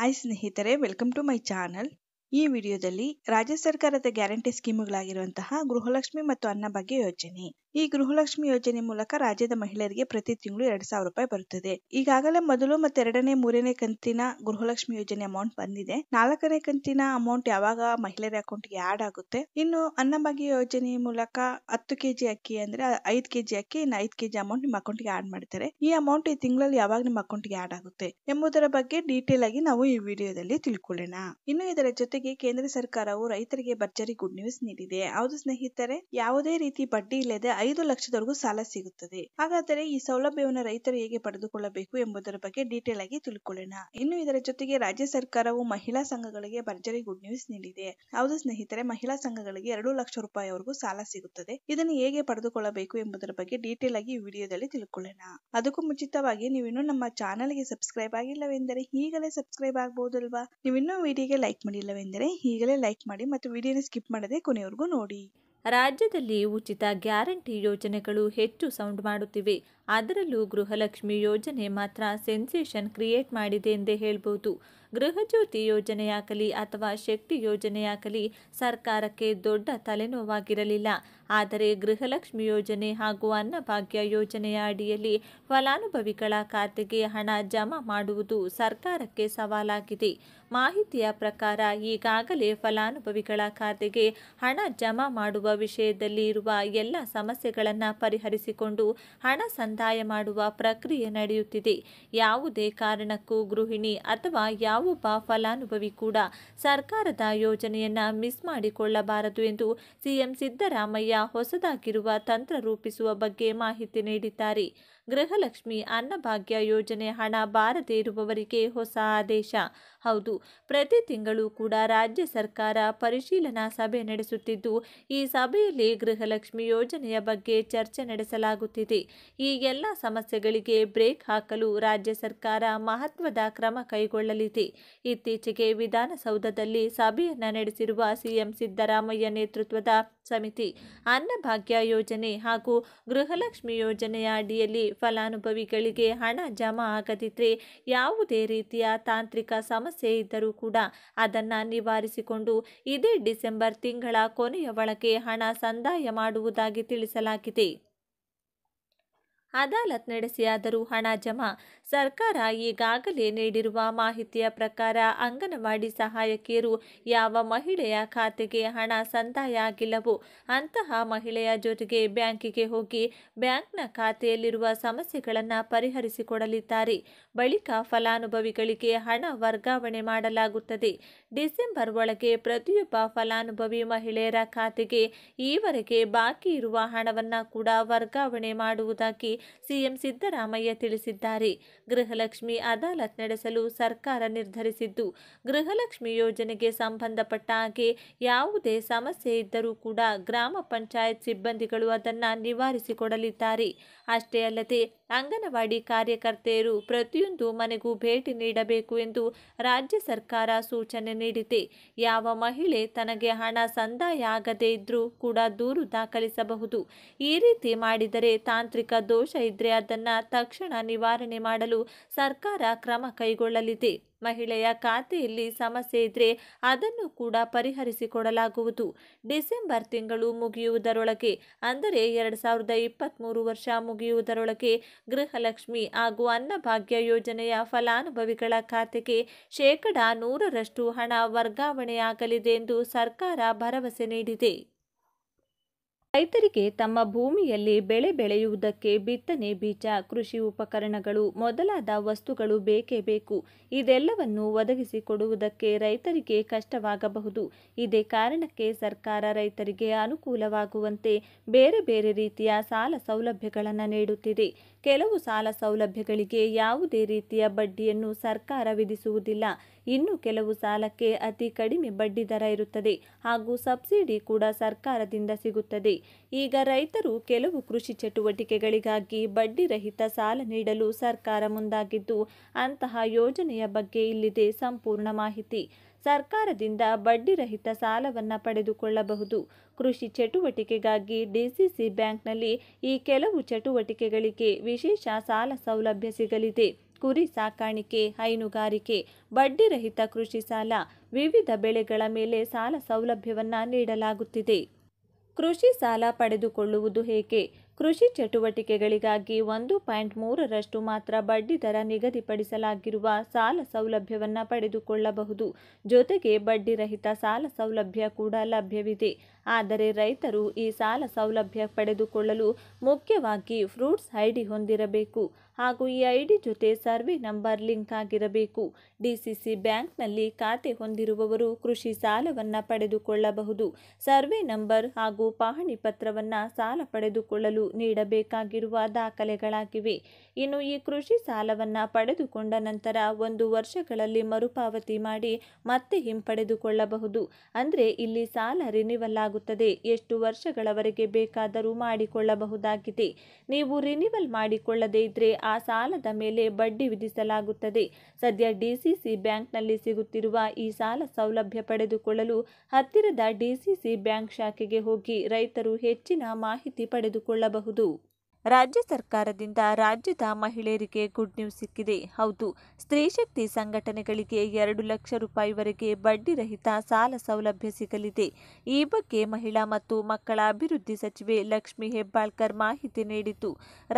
hi ಸ್ನೇಹಿತರೆ welcome to my channel ಈ ವಿಡಿಯೋದಲ್ಲಿ ರಾಜ್ಯ ಸರ್ಕಾರದ ಗ್ಯಾರಂಟಿ ಸ್ಕೀಮುಗಳಾಗಿರುವಂತಹ ಗೃಹಲಕ್ಷ್ಮಿ ಮತ್ತು ಅನ್ನ ಯೋಜನೆ ಈ ಗೃಹಲಕ್ಷ್ಮಿ ಯೋಜನೆ ಮೂಲಕ ರಾಜ್ಯದ ಮಹಿಳೆಯರಿಗೆ ಪ್ರತಿ ತಿಂಗಳು ಎರಡ್ ಸಾವಿರ ರೂಪಾಯಿ ಬರುತ್ತದೆ ಈಗಾಗಲೇ ಮೊದಲು ಮತ್ತೆ ಎರಡನೇ ಮೂರನೇ ಕಂತಿನ ಗೃಹಲಕ್ಷ್ಮಿ ಯೋಜನೆ ಅಮೌಂಟ್ ಬಂದಿದೆ ನಾಲ್ಕನೇ ಕಂತಿನ ಅಮೌಂಟ್ ಯಾವಾಗ ಮಹಿಳೆಯರ ಅಕೌಂಟ್ಗೆ ಆಡ್ ಆಗುತ್ತೆ ಇನ್ನು ಅನ್ನಭಾಗ್ಯ ಯೋಜನೆ ಮೂಲಕ ಹತ್ತು ಕೆಜಿ ಅಕ್ಕಿ ಅಂದ್ರೆ ಐದು ಕೆಜಿ ಅಕ್ಕಿ ಇನ್ನು ಐದು ಕೆಜಿ ಅಮೌಂಟ್ ನಿಮ್ಮ ಅಕೌಂಟ್ ಗೆ ಆಡ್ ಮಾಡ್ತಾರೆ ಈ ಅಮೌಂಟ್ ಈ ತಿಂಗಳಲ್ಲಿ ಯಾವಾಗ ನಿಮ್ಮ ಅಕೌಂಟ್ಗೆ ಆಡ್ ಆಗುತ್ತೆ ಎಂಬುದರ ಬಗ್ಗೆ ಡೀಟೇಲ್ ಆಗಿ ನಾವು ಈ ವಿಡಿಯೋದಲ್ಲಿ ತಿಳ್ಕೊಳ್ಳೋಣ ಇನ್ನು ಇದರ ಜೊತೆಗೆ ಕೇಂದ್ರ ಸರ್ಕಾರವು ರೈತರಿಗೆ ಭರ್ಜರಿ ಗುಡ್ ನ್ಯೂಸ್ ನೀಡಿದೆ ಹೌದು ಸ್ನೇಹಿತರೆ ಯಾವುದೇ ರೀತಿ ಬಡ್ಡಿ ಇಲ್ಲದೆ ಐದು ಲಕ್ಷದವರೆಗೂ ಸಾಲ ಸಿಗುತ್ತದೆ ಹಾಗಾದರೆ ಈ ಸೌಲಭ್ಯವನ್ನು ರೈತರು ಹೇಗೆ ಪಡೆದುಕೊಳ್ಳಬೇಕು ಎಂಬುದರ ಬಗ್ಗೆ ಡೀಟೇಲ್ ಆಗಿ ತಿಳ್ಕೊಳ್ಳೋಣ ಇನ್ನು ಇದರ ಜೊತೆಗೆ ರಾಜ್ಯ ಸರ್ಕಾರವು ಮಹಿಳಾ ಸಂಘಗಳಿಗೆ ಭರ್ಜರಿ ಗುಡ್ ನ್ಯೂಸ್ ನೀಡಿದೆ ಹೌದು ಸ್ನೇಹಿತರೆ ಮಹಿಳಾ ಸಂಘಗಳಿಗೆ ಎರಡು ಲಕ್ಷ ರೂಪಾಯಿವರೆಗೂ ಸಾಲ ಸಿಗುತ್ತದೆ ಇದನ್ನು ಹೇಗೆ ಪಡೆದುಕೊಳ್ಳಬೇಕು ಎಂಬುದರ ಬಗ್ಗೆ ಡೀಟೇಲ್ ಆಗಿ ವಿಡಿಯೋದಲ್ಲಿ ತಿಳ್ಕೊಳ್ಳೋಣ ಅದಕ್ಕೂ ಮುಂಚಿತವಾಗಿ ನೀವಿನ್ನೂ ನಮ್ಮ ಚಾನಲ್ಗೆ ಸಬ್ಸ್ಕ್ರೈಬ್ ಆಗಿಲ್ಲವೆಂದರೆ ಈಗಲೇ ಸಬ್ಸ್ಕ್ರೈಬ್ ಆಗ್ಬಹುದಲ್ವಾ ನೀವಿನ್ನೂ ವಿಡಿಯೋಗೆ ಲೈಕ್ ಮಾಡಿಲ್ಲವೆಂದರೆ ಈಗಲೇ ಲೈಕ್ ಮಾಡಿ ಮತ್ತು ವಿಡಿಯೋನ ಸ್ಕಿಪ್ ಮಾಡದೆ ಕೊನೆಯವರೆಗೂ ನೋಡಿ ರಾಜ್ಯದಲ್ಲಿ ಉಚಿತ ಗ್ಯಾರಂಟಿ ಯೋಜನೆಗಳು ಹೆಚ್ಚು ಸೌಂಡ್ ಮಾಡುತ್ತಿವೆ ಅದರಲ್ಲೂ ಗೃಹಲಕ್ಷ್ಮಿ ಯೋಜನೆ ಮಾತ್ರ ಸೆನ್ಸೇಷನ್ ಕ್ರಿಯೇಟ್ ಮಾಡಿದೆ ಎಂದೇ ಹೇಳ್ಬೋದು ಗೃಹಜ್ಯೋತಿ ಯೋಜನೆಯಾಗಲಿ ಅಥವಾ ಶಕ್ತಿ ಯೋಜನೆಯಾಗಲಿ ಸರ್ಕಾರಕ್ಕೆ ದೊಡ್ಡ ತಲೆನೋವಾಗಿರಲಿಲ್ಲ ಆದರೆ ಗೃಹಲಕ್ಷ್ಮಿ ಯೋಜನೆ ಹಾಗೂ ಅನ್ನಭಾಗ್ಯ ಯೋಜನೆಯ ಅಡಿಯಲ್ಲಿ ಫಲಾನುಭವಿಗಳ ಖಾತೆಗೆ ಹಣ ಜಮಾ ಮಾಡುವುದು ಸರ್ಕಾರಕ್ಕೆ ಸವಾಲಾಗಿದೆ ಮಾಹಿತಿಯ ಪ್ರಕಾರ ಈಗಾಗಲೇ ಫಲಾನುಭವಿಗಳ ಖಾತೆಗೆ ಹಣ ಜಮಾ ಮಾಡುವ ವಿಷಯದಲ್ಲಿ ಇರುವ ಎಲ್ಲ ಸಮಸ್ಯೆಗಳನ್ನು ಪರಿಹರಿಸಿಕೊಂಡು ಹಣ ಸಂದ ಸಂದಾಯ ಮಾಡುವ ಪ್ರಕ್ರಿಯೆ ನಡೆಯುತ್ತಿದೆ ಯಾವುದೇ ಕಾರಣಕ್ಕೂ ಗೃಹಿಣಿ ಅಥವಾ ಯಾವೊಬ್ಬ ಫಲಾನುಭವಿ ಕೂಡ ಸರ್ಕಾರದ ಯೋಜನೆಯನ್ನ ಮಿಸ್ ಮಾಡಿಕೊಳ್ಳಬಾರದು ಎಂದು ಸಿಎಂ ಸಿದ್ದರಾಮಯ್ಯ ಹೊಸದಾಗಿರುವ ತಂತ್ರ ರೂಪಿಸುವ ಬಗ್ಗೆ ಮಾಹಿತಿ ನೀಡಿದ್ದಾರೆ ಗೃಹಲಕ್ಷ್ಮಿ ಅನ್ನಭಾಗ್ಯ ಯೋಜನೆ ಹಣ ಬಾರದೇ ಇರುವವರಿಗೆ ಹೊಸ ಆದೇಶ ಹೌದು ಪ್ರತಿ ತಿಂಗಳು ಕೂಡ ರಾಜ್ಯ ಸರ್ಕಾರ ಪರಿಶೀಲನಾ ಸಭೆ ನಡೆಸುತ್ತಿದ್ದು ಈ ಸಭೆಯಲ್ಲಿ ಗೃಹಲಕ್ಷ್ಮಿ ಯೋಜನೆಯ ಬಗ್ಗೆ ಚರ್ಚೆ ನಡೆಸಲಾಗುತ್ತಿದೆ ಈ ಎಲ್ಲ ಸಮಸ್ಯೆಗಳಿಗೆ ಬ್ರೇಕ್ ಹಾಕಲು ರಾಜ್ಯ ಸರ್ಕಾರ ಮಹತ್ವದ ಕ್ರಮ ಕೈಗೊಳ್ಳಲಿದೆ ಇತ್ತೀಚೆಗೆ ವಿಧಾನಸೌಧದಲ್ಲಿ ಸಭೆಯನ್ನು ನಡೆಸಿರುವ ಸಿಎಂ ಸಿದ್ದರಾಮಯ್ಯ ನೇತೃತ್ವದ ಸಮಿತಿ ಅನ್ನಭಾಗ್ಯ ಯೋಜನೆ ಹಾಗೂ ಗೃಹಲಕ್ಷ್ಮಿ ಯೋಜನೆಯ ಅಡಿಯಲ್ಲಿ ಫಲಾನುಭವಿಗಳಿಗೆ ಹಣ ಜಮಾ ಆಗದಿದ್ದರೆ ಯಾವುದೇ ರೀತಿಯ ತಾಂತ್ರಿಕ ಸಮಸ್ಯೆ ಇದ್ದರೂ ಕೂಡ ಅದನ್ನು ನಿವಾರಿಸಿಕೊಂಡು ಇದೇ ಡಿಸೆಂಬರ್ ತಿಂಗಳ ಕೊನೆಯ ಒಳಗೆ ಹಣ ಸಂದಾಯ ಮಾಡುವುದಾಗಿ ತಿಳಿಸಲಾಗಿದೆ ಅದಾಲತ್ ನಡೆಸಿಯಾದರೂ ಹಣ ಜಮಾ ಸರ್ಕಾರ ಈಗಾಗಲೇ ನೀಡಿರುವ ಮಾಹಿತಿಯ ಪ್ರಕಾರ ಅಂಗನವಾಡಿ ಸಹಾಯಕಿಯರು ಯಾವ ಮಹಿಳೆಯ ಖಾತೆಗೆ ಹಣ ಸಂದಾಯ ಆಗಿಲ್ಲವೋ ಅಂತಹ ಮಹಿಳೆಯ ಜೊತೆಗೆ ಬ್ಯಾಂಕಿಗೆ ಹೋಗಿ ಬ್ಯಾಂಕ್ನ ಖಾತೆಯಲ್ಲಿರುವ ಸಮಸ್ಯೆಗಳನ್ನು ಪರಿಹರಿಸಿಕೊಡಲಿದ್ದಾರೆ ಬಳಿಕ ಫಲಾನುಭವಿಗಳಿಗೆ ಹಣ ವರ್ಗಾವಣೆ ಮಾಡಲಾಗುತ್ತದೆ ಡಿಸೆಂಬರ್ ಒಳಗೆ ಪ್ರತಿಯೊಬ್ಬ ಫಲಾನುಭವಿ ಮಹಿಳೆಯರ ಖಾತೆಗೆ ಈವರೆಗೆ ಬಾಕಿ ಇರುವ ಹಣವನ್ನು ಕೂಡ ವರ್ಗಾವಣೆ ಮಾಡುವುದಾಗಿ ಸಿಎಂ ಸಿದ್ದರಾಮಯ್ಯ ತಿಳಿಸಿದ್ದಾರೆ ಗೃಹಲಕ್ಷ್ಮಿ ಅದಾಲತ್ ನಡೆಸಲು ಸರ್ಕಾರ ನಿರ್ಧರಿಸಿದ್ದು ಗೃಹಲಕ್ಷ್ಮಿ ಯೋಜನೆಗೆ ಸಂಬಂಧಪಟ್ಟ ಹಾಗೆ ಯಾವುದೇ ಸಮಸ್ಯೆ ಇದ್ದರೂ ಕೂಡ ಗ್ರಾಮ ಪಂಚಾಯತ್ ಸಿಬ್ಬಂದಿಗಳು ಅದನ್ನು ನಿವಾರಿಸಿಕೊಡಲಿದ್ದಾರೆ ಅಷ್ಟೇ ಅಲ್ಲದೆ ಅಂಗನವಾಡಿ ಕಾರ್ಯಕರ್ತೆಯರು ಪ್ರತಿಯೊಂದು ಮನೆಗೂ ಭೇಟಿ ನೀಡಬೇಕು ಎಂದು ರಾಜ್ಯ ಸರ್ಕಾರ ಸೂಚನೆ ನೀಡಿದೆ ಯಾವ ಮಹಿಳೆ ತನಗೆ ಹಣ ಸಂದಾಯ ಆಗದೇ ಇದ್ರೂ ಕೂಡ ದೂರು ದಾಖಲಿಸಬಹುದು ಈ ರೀತಿ ಮಾಡಿದರೆ ತಾಂತ್ರಿಕ ದೋಷ ಇದ್ದರೆ ಅದನ್ನು ತಕ್ಷಣ ನಿವಾರಣೆ ಮಾಡಲು ಸರ್ಕಾರ ಕ್ರಮ ಕೈಗೊಳ್ಳಲಿದೆ ಮಹಿಳೆಯ ಖಾತೆಯಲ್ಲಿ ಸಮಸ್ಯೆ ಇದ್ರೆ ಅದನ್ನು ಕೂಡ ಪರಿಹರಿಸಿಕೊಡಲಾಗುವುದು ಡಿಸೆಂಬರ್ ತಿಂಗಳು ಮುಗಿಯುವುದರೊಳಗೆ ಅಂದರೆ ಎರಡ್ ಸಾವಿರದ ಮೂರು ವರ್ಷ ಮುಗಿಯುವುದರೊಳಗೆ ಗೃಹಲಕ್ಷ್ಮಿ ಹಾಗೂ ಅನ್ನಭಾಗ್ಯ ಯೋಜನೆಯ ಫಲಾನುಭವಿಗಳ ಖಾತೆಗೆ ಶೇಕಡಾ ನೂರರಷ್ಟು ಹಣ ವರ್ಗಾವಣೆಯಾಗಲಿದೆ ಎಂದು ಸರ್ಕಾರ ಭರವಸೆ ನೀಡಿದೆ ರೈತರಿಗೆ ತಮ್ಮ ಭೂಮಿಯಲ್ಲಿ ಬೆಳೆ ಬೆಳೆಯುವುದಕ್ಕೆ ಬಿತ್ತನೆ ಬೀಜ ಕೃಷಿ ಉಪಕರಣಗಳು ಮೊದಲಾದ ವಸ್ತುಗಳು ಬೇಕೇ ಬೇಕು ಇದೆಲ್ಲವನ್ನು ಒದಗಿಸಿಕೊಡುವುದಕ್ಕೆ ರೈತರಿಗೆ ಕಷ್ಟವಾಗಬಹುದು ಇದೇ ಕಾರಣಕ್ಕೆ ಸರ್ಕಾರ ರೈತರಿಗೆ ಅನುಕೂಲವಾಗುವಂತೆ ಬೇರೆ ಬೇರೆ ರೀತಿಯ ಸಾಲ ಸೌಲಭ್ಯಗಳನ್ನು ನೀಡುತ್ತಿದೆ ಕೆಲವು ಸಾಲ ಸೌಲಭ್ಯಗಳಿಗೆ ಯಾವುದೇ ರೀತಿಯ ಬಡ್ಡಿಯನ್ನು ಸರ್ಕಾರ ವಿಧಿಸುವುದಿಲ್ಲ ಇನ್ನು ಕೆಲವು ಸಾಲಕ್ಕೆ ಅತಿ ಕಡಿಮೆ ಬಡ್ಡಿ ದರ ಇರುತ್ತದೆ ಹಾಗೂ ಸಬ್ಸಿಡಿ ಕೂಡ ಸರ್ಕಾರದಿಂದ ಸಿಗುತ್ತದೆ ಈಗ ರೈತರು ಕೆಲವು ಕೃಷಿ ಚಟುವಟಿಕೆಗಳಿಗಾಗಿ ಬಡ್ಡಿ ರಹಿತ ಸಾಲ ನೀಡಲು ಸರ್ಕಾರ ಮುಂದಾಗಿದ್ದು ಅಂತಹ ಯೋಜನೆಯ ಬಗ್ಗೆ ಇಲ್ಲಿದೆ ಸಂಪೂರ್ಣ ಮಾಹಿತಿ ಸರ್ಕಾರದಿಂದ ಬಡ್ಡಿರಹಿತ ಸಾಲವನ್ನು ಪಡೆದುಕೊಳ್ಳಬಹುದು ಕೃಷಿ ಚಟುವಟಿಕೆಗಾಗಿ ಡಿಸಿಸಿ ಬ್ಯಾಂಕ್ನಲ್ಲಿ ಈ ಕೆಲವು ಚಟುವಟಿಕೆಗಳಿಗೆ ವಿಶೇಷ ಸಾಲ ಸೌಲಭ್ಯ ಸಿಗಲಿದೆ ಕುರಿ ಸಾಕಾಣಿಕೆ ಹೈನುಗಾರಿಕೆ ಬಡ್ಡಿರಹಿತ ಕೃಷಿ ಸಾಲ ವಿವಿಧ ಬೆಳೆಗಳ ಮೇಲೆ ಸಾಲ ಸೌಲಭ್ಯವನ್ನು ನೀಡಲಾಗುತ್ತಿದೆ ಕೃಷಿ ಸಾಲ ಪಡೆದುಕೊಳ್ಳುವುದು ಹೇಗೆ ಕೃಷಿ ಚಟುವಟಿಕೆಗಳಿಗಾಗಿ ಒಂದು ಪಾಯಿಂಟ್ ಮೂರರಷ್ಟು ಮಾತ್ರ ಬಡ್ಡಿ ದರ ನಿಗದಿಪಡಿಸಲಾಗಿರುವ ಸಾಲ ಸೌಲಭ್ಯವನ್ನು ಪಡೆದುಕೊಳ್ಳಬಹುದು ಜೊತೆಗೆ ಬಡ್ಡಿರಹಿತ ಸಾಲ ಸೌಲಭ್ಯ ಕೂಡ ಲಭ್ಯವಿದೆ ಆದರೆ ರೈತರು ಈ ಸಾಲ ಸೌಲಭ್ಯ ಪಡೆದುಕೊಳ್ಳಲು ಮುಖ್ಯವಾಗಿ ಫ್ರೂಟ್ಸ್ ಐಡಿ ಹೊಂದಿರಬೇಕು ಹಾಗೂ ಈ ಐಡಿ ಜೊತೆ ಸರ್ವೆ ನಂಬರ್ ಲಿಂಕ್ ಆಗಿರಬೇಕು ಡಿಸಿಸಿ ಬ್ಯಾಂಕ್ನಲ್ಲಿ ಖಾತೆ ಹೊಂದಿರುವವರು ಕೃಷಿ ಸಾಲವನ್ನು ಪಡೆದುಕೊಳ್ಳಬಹುದು ಸರ್ವೆ ನಂಬರ್ ಹಾಗೂ ಪಹಣಿ ಪತ್ರವನ್ನು ಸಾಲ ಪಡೆದುಕೊಳ್ಳಲು ನೀಡಬೇಕಾಗಿರುವ ದಾಖಲೆಗಳಾಗಿವೆ ಇನ್ನು ಈ ಕೃಷಿ ಸಾಲವನ್ನು ಪಡೆದುಕೊಂಡ ನಂತರ ಒಂದು ವರ್ಷಗಳಲ್ಲಿ ಮರುಪಾವತಿ ಮಾಡಿ ಮತ್ತೆ ಹಿಂಪಡೆದುಕೊಳ್ಳಬಹುದು ಅಂದರೆ ಇಲ್ಲಿ ಸಾಲ ರಿನಿವಲ್ ಆಗುತ್ತದೆ ಎಷ್ಟು ವರ್ಷಗಳವರೆಗೆ ಬೇಕಾದರೂ ಮಾಡಿಕೊಳ್ಳಬಹುದಾಗಿದೆ ನೀವು ರಿನಿವಲ್ ಮಾಡಿಕೊಳ್ಳದೇ ಇದ್ರೆ ಆ ಸಾಲದ ಮೇಲೆ ಬಡ್ಡಿ ವಿಧಿಸಲಾಗುತ್ತದೆ ಸದ್ಯ ಡಿಸಿಸಿ ಬ್ಯಾಂಕ್ನಲ್ಲಿ ಸಿಗುತ್ತಿರುವ ಈ ಸಾಲ ಸೌಲಭ್ಯ ಪಡೆದುಕೊಳ್ಳಲು ಹತ್ತಿರದ ಡಿಸಿಸಿ ಬ್ಯಾಂಕ್ ಶಾಖೆಗೆ ಹೋಗಿ ರೈತರು ಹೆಚ್ಚಿನ ಮಾಹಿತಿ ಪಡೆದುಕೊಳ್ಳಬಹುದು ರಾಜ್ಯ ಸರ್ಕಾರದಿಂದ ರಾಜ್ಯದ ಮಹಿಳೆಯರಿಗೆ ಗುಡ್ ನ್ಯೂಸ್ ಸಿಕ್ಕಿದೆ ಹೌದು ಸ್ತ್ರೀಶಕ್ತಿ ಸಂಘಟನೆಗಳಿಗೆ ಎರಡು ಲಕ್ಷ ರೂಪಾಯಿವರೆಗೆ ಬಡ್ಡಿರಹಿತ ಸಾಲ ಸೌಲಭ್ಯ ಸಿಗಲಿದೆ ಈ ಬಗ್ಗೆ ಮಹಿಳಾ ಮತ್ತು ಮಕ್ಕಳ ಅಭಿವೃದ್ಧಿ ಸಚಿವೆ ಲಕ್ಷ್ಮಿ ಹೆಬ್ಬಾಳ್ಕರ್ ಮಾಹಿತಿ ನೀಡಿತು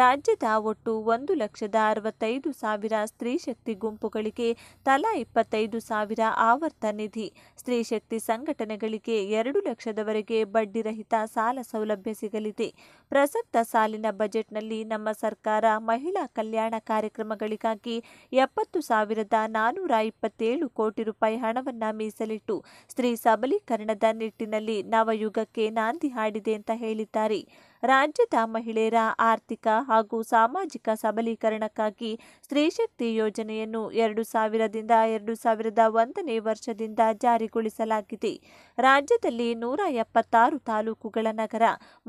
ರಾಜ್ಯದ ಒಟ್ಟು ಒಂದು ಲಕ್ಷದ ಅರವತ್ತೈದು ಸಾವಿರ ಸ್ತ್ರೀಶಕ್ತಿ ಗುಂಪುಗಳಿಗೆ ತಲಾ ಇಪ್ಪತ್ತೈದು ಸಾವಿರ ಆವರ್ತ ನಿಧಿ ಸ್ತ್ರೀಶಕ್ತಿ ಸಂಘಟನೆಗಳಿಗೆ ಎರಡು ಲಕ್ಷದವರೆಗೆ ಬಡ್ಡಿರಹಿತ ಸಾಲ ಸೌಲಭ್ಯ ಸಿಗಲಿದೆ ಪ್ರಸಕ್ತ ಸಾಲಿನ ಬಜೆಟ್ ಬಜೆಟ್ನಲ್ಲಿ ನಮ್ಮ ಸರ್ಕಾರ ಮಹಿಳಾ ಕಲ್ಯಾಣ ಕಾರ್ಯಕ್ರಮಗಳಿಗಾಗಿ ಎಪ್ಪತ್ತು ಸಾವಿರದ ನಾನೂರ ಇಪ್ಪತ್ತೇಳು ಕೋಟಿ ರೂಪಾಯಿ ಹಣವನ್ನು ಮೀಸಲಿಟ್ಟು ಸ್ತ್ರೀ ಸಬಲೀಕರಣದ ನಿಟ್ಟಿನಲ್ಲಿ ನವಯುಗಕ್ಕೆ ನಾಂದಿ ಹಾಡಿದೆ ಅಂತ ಹೇಳಿದ್ದಾರೆ ರಾಜ್ಯದ ಮಹಿಳೆಯರ ಆರ್ಥಿಕ ಹಾಗೂ ಸಾಮಾಜಿಕ ಸಬಲೀಕರಣಕ್ಕಾಗಿ ಸ್ತ್ರೀಶಕ್ತಿ ಯೋಜನೆಯನ್ನು ಎರಡು ಸಾವಿರದಿಂದ ಎರಡು ಸಾವಿರದ ಒಂದನೇ ವರ್ಷದಿಂದ ಜಾರಿಗೊಳಿಸಲಾಗಿದೆ ರಾಜ್ಯದಲ್ಲಿ ನೂರ ಎಪ್ಪತ್ತಾರು ತಾಲೂಕುಗಳ ನಗರ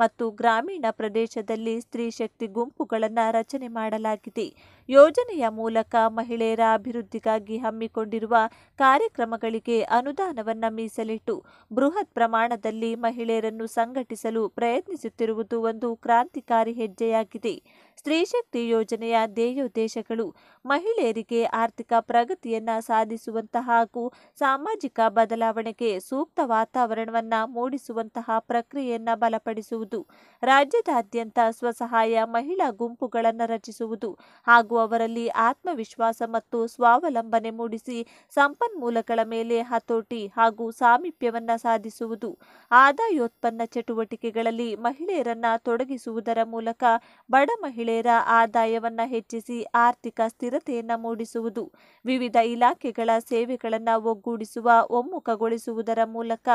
ಮತ್ತು ಗ್ರಾಮೀಣ ಪ್ರದೇಶದಲ್ಲಿ ಸ್ತ್ರೀಶಕ್ತಿ ಗುಂಪುಗಳನ್ನು ರಚನೆ ಮಾಡಲಾಗಿದೆ ಯೋಜನೆಯ ಮೂಲಕ ಮಹಿಳೆಯರ ಅಭಿವೃದ್ಧಿಗಾಗಿ ಹಮ್ಮಿಕೊಂಡಿರುವ ಕಾರ್ಯಕ್ರಮಗಳಿಗೆ ಅನುದಾನವನ್ನು ಮೀಸಲಿಟ್ಟು ಬೃಹತ್ ಪ್ರಮಾಣದಲ್ಲಿ ಮಹಿಳೆಯರನ್ನು ಸಂಘಟಿಸಲು ಪ್ರಯತ್ನಿಸುತ್ತಿರುವುದು ಒಂದು ಕ್ರಾಂತಿಕಾರಿ ಹೆಜ್ಜೆಯಾಗಿದೆ ಸ್ತ್ರೀಶಕ್ತಿ ಯೋಜನೆಯ ಧ್ಯೇಯೋದ್ದೇಶಗಳು ಮಹಿಳೆಯರಿಗೆ ಆರ್ಥಿಕ ಪ್ರಗತಿಯನ್ನು ಸಾಧಿಸುವಂತಹ ಹಾಗೂ ಸಾಮಾಜಿಕ ಬದಲಾವಣೆಗೆ ಸೂಕ್ತ ವಾತಾವರಣವನ್ನು ಮೂಡಿಸುವಂತಹ ಪ್ರಕ್ರಿಯೆಯನ್ನು ಬಲಪಡಿಸುವುದು ರಾಜ್ಯದಾದ್ಯಂತ ಸ್ವಸಹಾಯ ಮಹಿಳಾ ಗುಂಪುಗಳನ್ನು ರಚಿಸುವುದು ಹಾಗೂ ಅವರಲ್ಲಿ ಆತ್ಮವಿಶ್ವಾಸ ಮತ್ತು ಸ್ವಾವಲಂಬನೆ ಮೂಡಿಸಿ ಸಂಪನ್ಮೂಲಗಳ ಮೇಲೆ ಹತೋಟಿ ಹಾಗೂ ಸಾಮೀಪ್ಯವನ್ನು ಸಾಧಿಸುವುದು ಆದಾಯೋತ್ಪನ್ನ ಚಟುವಟಿಕೆಗಳಲ್ಲಿ ಮಹಿಳೆಯರನ್ನ ತೊಡಗಿಸುವುದರ ಮೂಲಕ ಬಡ ಮಹಿಳೆಯರ ಆದಾಯವನ್ನು ಹೆಚ್ಚಿಸಿ ಆರ್ಥಿಕ ಸ್ಥಿರತೆಯನ್ನು ಮೂಡಿಸುವುದು ವಿವಿಧ ಇಲಾಖೆಗಳ ಸೇವೆಗಳನ್ನು ಒಗ್ಗೂಡಿಸುವ ಒಮ್ಮುಖಗೊಳಿಸುವುದರ ಮೂಲಕ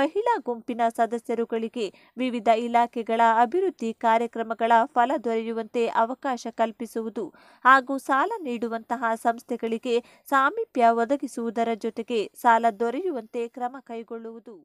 ಮಹಿಳಾ ಗುಂಪಿನ ಸದಸ್ಯರುಗಳಿಗೆ ವಿವಿಧ ಇಲಾಖೆಗಳ ಅಭಿವೃದ್ಧಿ ಕಾರ್ಯಕ್ರಮಗಳ ಫಲ ದೊರೆಯುವಂತೆ ಅವಕಾಶ ಕಲ್ಪಿಸುವುದು ಹಾಗೂ ಸಾಲ ನೀಡುವಂತಹ ಸಂಸ್ಥೆಗಳಿಗೆ ಸಾಮೀಪ್ಯ ಒದಗಿಸುವುದರ ಜೊತೆಗೆ ಸಾಲ ದೊರೆಯುವಂತೆ ಕ್ರಮ ಕೈಗೊಳ್ಳುವುದು